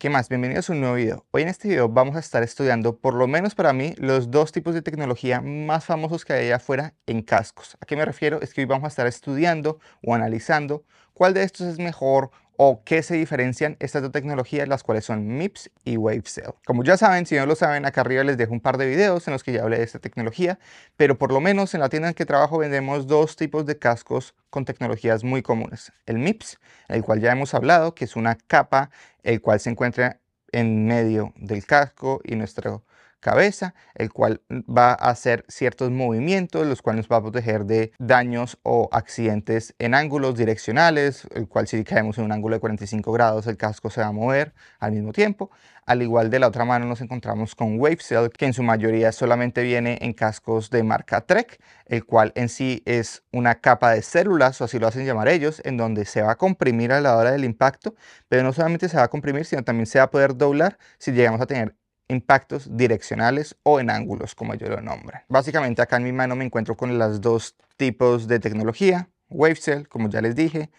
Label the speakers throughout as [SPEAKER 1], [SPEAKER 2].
[SPEAKER 1] ¿Qué más? Bienvenidos a un nuevo video. Hoy en este video vamos a estar estudiando, por lo menos para mí, los dos tipos de tecnología más famosos que hay afuera en cascos. ¿A qué me refiero? Es que hoy vamos a estar estudiando o analizando cuál de estos es mejor o qué se diferencian estas dos tecnologías, las cuales son MIPS y WaveCell. Como ya saben, si no lo saben, acá arriba les dejo un par de videos en los que ya hablé de esta tecnología, pero por lo menos en la tienda en que trabajo vendemos dos tipos de cascos con tecnologías muy comunes. El MIPS, el cual ya hemos hablado, que es una capa, el cual se encuentra en medio del casco y nuestro cabeza, el cual va a hacer ciertos movimientos, los cuales nos va a proteger de daños o accidentes en ángulos direccionales, el cual si caemos en un ángulo de 45 grados el casco se va a mover al mismo tiempo. Al igual de la otra mano nos encontramos con WaveCell, que en su mayoría solamente viene en cascos de marca Trek, el cual en sí es una capa de células, o así lo hacen llamar ellos, en donde se va a comprimir a la hora del impacto, pero no solamente se va a comprimir, sino también se va a poder doblar si llegamos a tener impactos direccionales o en ángulos, como yo lo nombro. Básicamente acá en mi mano me encuentro con los dos tipos de tecnología, WaveCell, como ya les dije,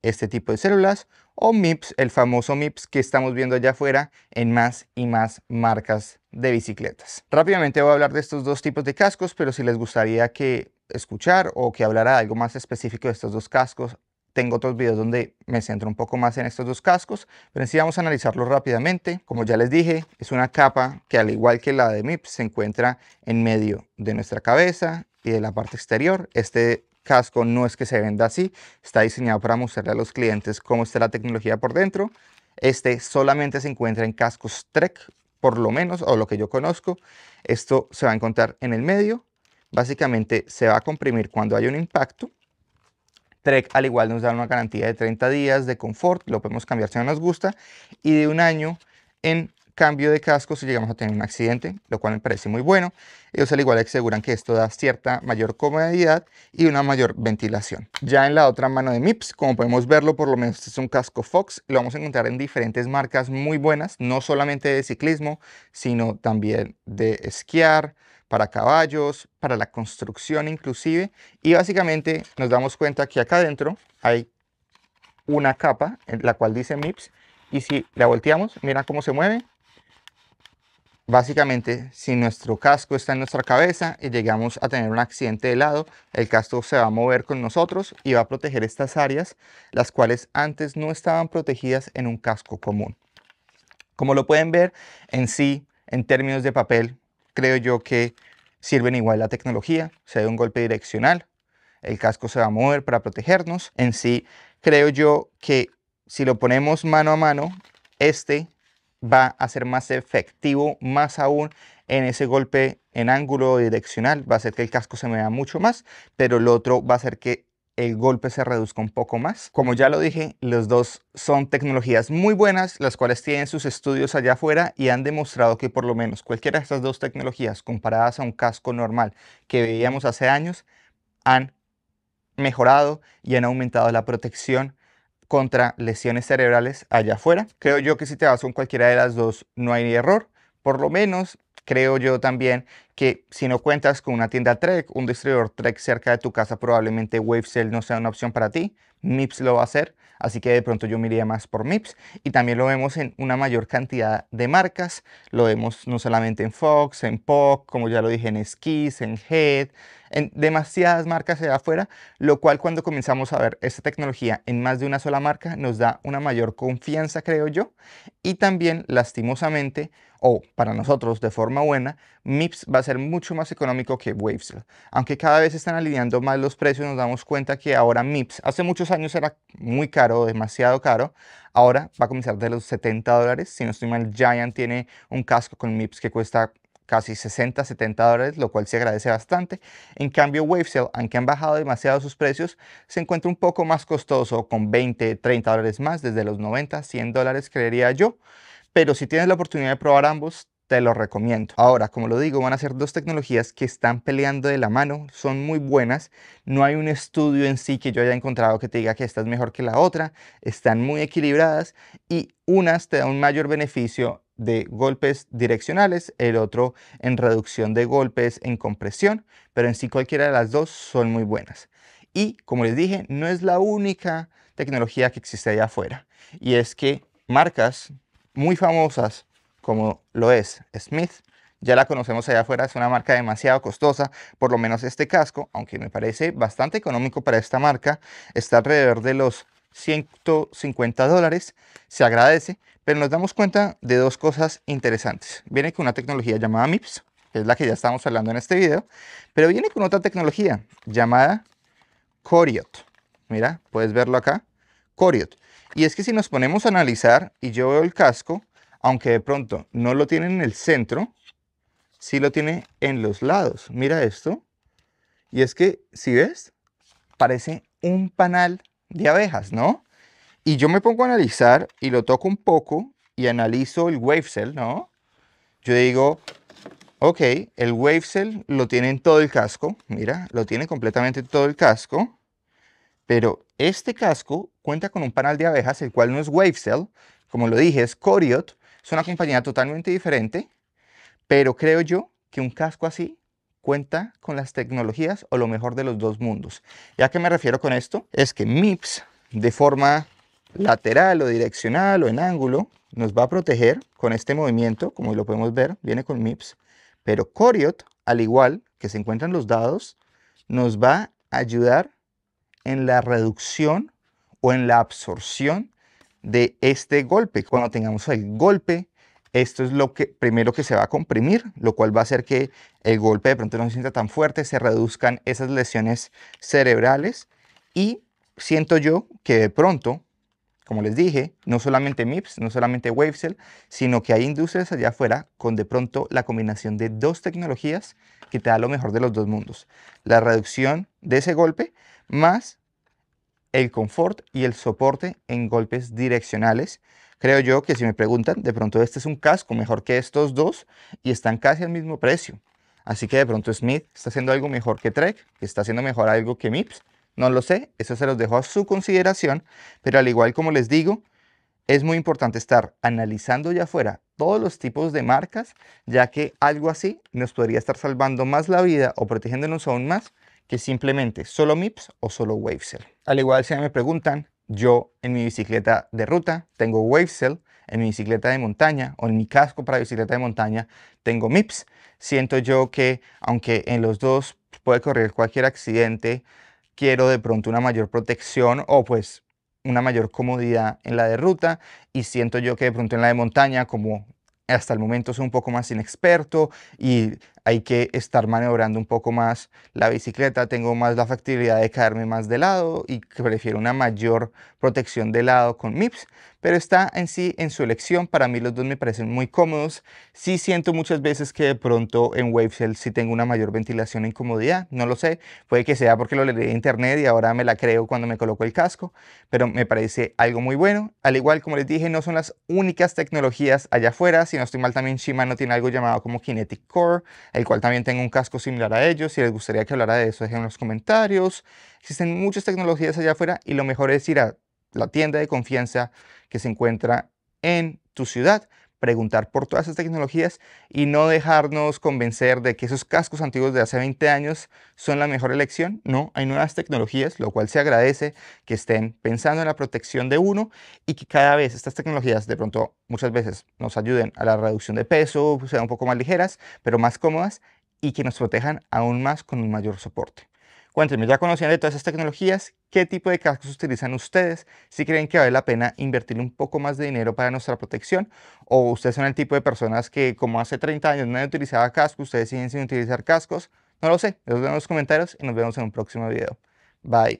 [SPEAKER 1] este tipo de células, o MIPS, el famoso MIPS que estamos viendo allá afuera en más y más marcas de bicicletas. Rápidamente voy a hablar de estos dos tipos de cascos, pero si les gustaría que escuchar o que hablara algo más específico de estos dos cascos, tengo otros videos donde me centro un poco más en estos dos cascos, pero en sí vamos a analizarlo rápidamente. Como ya les dije, es una capa que al igual que la de MIPS, se encuentra en medio de nuestra cabeza y de la parte exterior. Este casco no es que se venda así, está diseñado para mostrarle a los clientes cómo está la tecnología por dentro. Este solamente se encuentra en cascos Trek, por lo menos, o lo que yo conozco. Esto se va a encontrar en el medio. Básicamente se va a comprimir cuando hay un impacto Trek al igual nos da una garantía de 30 días de confort, lo podemos cambiar si no nos gusta, y de un año en cambio de casco si llegamos a tener un accidente, lo cual me parece muy bueno. Ellos al igual aseguran que esto da cierta mayor comodidad y una mayor ventilación. Ya en la otra mano de MIPS, como podemos verlo, por lo menos es un casco Fox. Lo vamos a encontrar en diferentes marcas muy buenas, no solamente de ciclismo, sino también de esquiar, para caballos, para la construcción inclusive. Y básicamente nos damos cuenta que acá adentro hay una capa en la cual dice MIPS y si la volteamos, mira cómo se mueve, Básicamente, si nuestro casco está en nuestra cabeza y llegamos a tener un accidente de lado, el casco se va a mover con nosotros y va a proteger estas áreas, las cuales antes no estaban protegidas en un casco común. Como lo pueden ver, en sí, en términos de papel, creo yo que sirven igual la tecnología. Se da un golpe direccional, el casco se va a mover para protegernos. En sí, creo yo que si lo ponemos mano a mano, este va a ser más efectivo, más aún en ese golpe en ángulo direccional, va a hacer que el casco se me mucho más, pero el otro va a hacer que el golpe se reduzca un poco más. Como ya lo dije, los dos son tecnologías muy buenas, las cuales tienen sus estudios allá afuera y han demostrado que por lo menos cualquiera de estas dos tecnologías comparadas a un casco normal que veíamos hace años, han mejorado y han aumentado la protección contra lesiones cerebrales allá afuera. Creo yo que si te vas con cualquiera de las dos no hay error. Por lo menos creo yo también que si no cuentas con una tienda Trek, un distribuidor Trek cerca de tu casa, probablemente WaveCell no sea una opción para ti. MIPS lo va a hacer, así que de pronto yo miraría más por MIPS. Y también lo vemos en una mayor cantidad de marcas. Lo vemos no solamente en Fox, en POC, como ya lo dije, en Skis, en Head, en demasiadas marcas allá afuera, lo cual cuando comenzamos a ver esta tecnología en más de una sola marca nos da una mayor confianza, creo yo, y también lastimosamente o para nosotros de forma buena, MIPS va a ser mucho más económico que Waves. Aunque cada vez están alineando más los precios, nos damos cuenta que ahora MIPS, hace muchos años era muy caro, demasiado caro, ahora va a comenzar de los 70 dólares. Si no estoy mal, Giant tiene un casco con MIPS que cuesta casi 60, 70 dólares, lo cual se agradece bastante. En cambio, Wavecell, aunque han bajado demasiado sus precios, se encuentra un poco más costoso con 20, 30 dólares más, desde los 90, 100 dólares creería yo. Pero si tienes la oportunidad de probar ambos, te lo recomiendo. Ahora, como lo digo, van a ser dos tecnologías que están peleando de la mano, son muy buenas, no hay un estudio en sí que yo haya encontrado que te diga que esta es mejor que la otra, están muy equilibradas y unas te dan un mayor beneficio de golpes direccionales, el otro en reducción de golpes en compresión, pero en sí cualquiera de las dos son muy buenas. Y como les dije, no es la única tecnología que existe allá afuera. Y es que marcas muy famosas como lo es Smith, ya la conocemos allá afuera, es una marca demasiado costosa, por lo menos este casco, aunque me parece bastante económico para esta marca, está alrededor de los 150 dólares. Se agradece, pero nos damos cuenta de dos cosas interesantes. Viene con una tecnología llamada MIPS, que es la que ya estamos hablando en este video, pero viene con otra tecnología llamada Coriot. Mira, puedes verlo acá, Coriot. Y es que si nos ponemos a analizar y yo veo el casco, aunque de pronto no lo tiene en el centro, sí lo tiene en los lados. Mira esto. Y es que, si ves, parece un panal de abejas, ¿no? Y yo me pongo a analizar y lo toco un poco y analizo el wave cell, ¿no? Yo digo, ok, el wave cell lo tiene en todo el casco, mira, lo tiene completamente todo el casco, pero este casco cuenta con un panel de abejas, el cual no es wave cell, como lo dije, es Coriot, es una compañía totalmente diferente, pero creo yo que un casco así cuenta con las tecnologías o lo mejor de los dos mundos. ya que me refiero con esto? Es que MIPS, de forma lateral o direccional o en ángulo, nos va a proteger con este movimiento, como lo podemos ver, viene con MIPS, pero Coriot, al igual que se encuentran los dados, nos va a ayudar en la reducción o en la absorción de este golpe. Cuando tengamos el golpe, esto es lo que primero que se va a comprimir, lo cual va a hacer que el golpe de pronto no se sienta tan fuerte, se reduzcan esas lesiones cerebrales y siento yo que de pronto, como les dije, no solamente MIPS, no solamente WaveCell, sino que hay industrias allá afuera con de pronto la combinación de dos tecnologías que te da lo mejor de los dos mundos. La reducción de ese golpe más el confort y el soporte en golpes direccionales Creo yo que si me preguntan, de pronto este es un casco mejor que estos dos y están casi al mismo precio. Así que de pronto Smith está haciendo algo mejor que Trek, está haciendo mejor algo que MIPS. No lo sé, eso se los dejo a su consideración, pero al igual como les digo, es muy importante estar analizando ya afuera todos los tipos de marcas, ya que algo así nos podría estar salvando más la vida o protegiéndonos aún más que simplemente solo MIPS o solo Wavecell. Al igual si me preguntan, yo en mi bicicleta de ruta tengo Wavecell, en mi bicicleta de montaña o en mi casco para bicicleta de montaña tengo MIPS. Siento yo que aunque en los dos puede correr cualquier accidente, quiero de pronto una mayor protección o pues una mayor comodidad en la de ruta y siento yo que de pronto en la de montaña como hasta el momento soy un poco más inexperto y hay que estar maniobrando un poco más la bicicleta, tengo más la factibilidad de caerme más de lado y prefiero una mayor protección de lado con MIPS, pero está en sí en su elección, para mí los dos me parecen muy cómodos, sí siento muchas veces que de pronto en Wavecell sí tengo una mayor ventilación e incomodidad, no lo sé, puede que sea porque lo leí de internet y ahora me la creo cuando me coloco el casco, pero me parece algo muy bueno, al igual como les dije no son las únicas tecnologías allá afuera, si no estoy mal también Shimano tiene algo llamado como Kinetic Core, el cual también tengo un casco similar a ellos. Si les gustaría que hablara de eso, dejen en los comentarios. Existen muchas tecnologías allá afuera y lo mejor es ir a la tienda de confianza que se encuentra en tu ciudad preguntar por todas esas tecnologías y no dejarnos convencer de que esos cascos antiguos de hace 20 años son la mejor elección. No, hay nuevas tecnologías, lo cual se agradece que estén pensando en la protección de uno y que cada vez estas tecnologías de pronto muchas veces nos ayuden a la reducción de peso, sean un poco más ligeras, pero más cómodas y que nos protejan aún más con un mayor soporte. Cuéntenme, ya conocían de todas esas tecnologías, qué tipo de cascos utilizan ustedes, si creen que vale la pena invertir un poco más de dinero para nuestra protección, o ustedes son el tipo de personas que como hace 30 años no han utilizaba cascos, ustedes siguen sin utilizar cascos, no lo sé, los vemos en los comentarios y nos vemos en un próximo video. Bye.